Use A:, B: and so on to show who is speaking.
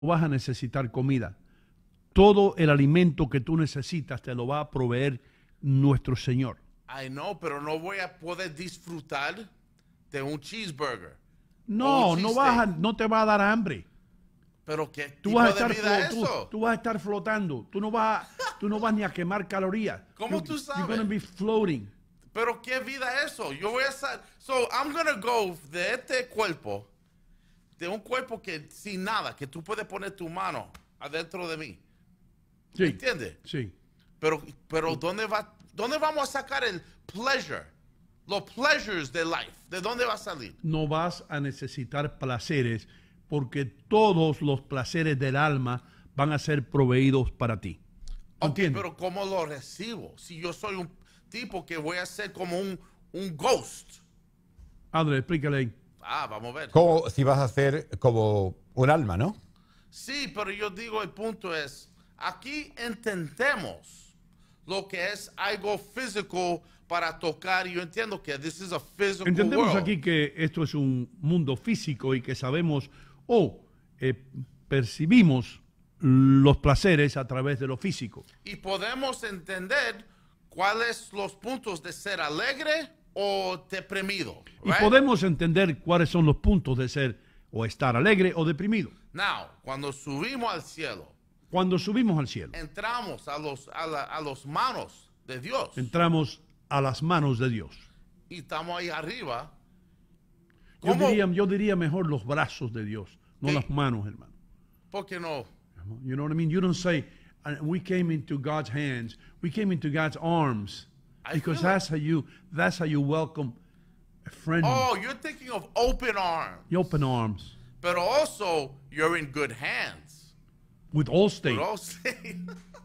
A: vas a necesitar comida. Todo el alimento que tú necesitas te lo va a proveer nuestro Señor.
B: Ay, no, pero no voy a poder disfrutar de un cheeseburger. No, no,
A: no te va a dar hambre.
B: Pero qué tú vida es eso?
A: tú, vas a estar flotando. Tú no vas, tú no vas ni a quemar calorías.
B: ¿Cómo tú sabes? You're be floating. Pero qué vida es eso? Yo voy a estar. So I'm going to go de este cuerpo de un cuerpo que sin nada, que tú puedes poner tu mano adentro de mí. Sí. ¿Me entiendes? Sí. Pero, pero ¿dónde, va, ¿dónde vamos a sacar el pleasure? Los pleasures de life. ¿De dónde va a salir?
A: No vas a necesitar placeres porque todos los placeres del alma van a ser proveídos para ti. ¿Entiendes?
B: pero ¿cómo lo recibo? Si yo soy un tipo que voy a ser como un, un ghost.
A: André, explícale
B: Ah, vamos a ver. Como
A: si vas a hacer como un alma, ¿no?
B: Sí, pero yo digo, el punto es, aquí entendemos lo que es algo físico para tocar. Yo entiendo que this is a physical Entendemos aquí
A: que esto es un mundo físico y que sabemos o eh, percibimos los placeres a través de lo físico.
B: Y podemos entender cuáles son los puntos de ser alegre o deprimido. Y
A: podemos entender cuáles son los puntos de ser o estar alegre o deprimido.
B: Now, cuando subimos al cielo,
A: cuando subimos al cielo,
B: entramos a los a, los manos de Dios.
A: Entramos a las manos de Dios.
B: Y estamos ahí arriba. Yo diría,
A: yo diría, mejor los brazos de Dios, no las manos, hermano. ¿Por qué no? You know what I mean? You don't say, we came into God's hands, we came into God's arms. because that's how you that's how you welcome a friend. Oh,
B: you're thinking of open arms.
A: The open arms.
B: But also, you're in good hands.
A: With Allstate. With
B: Allstate.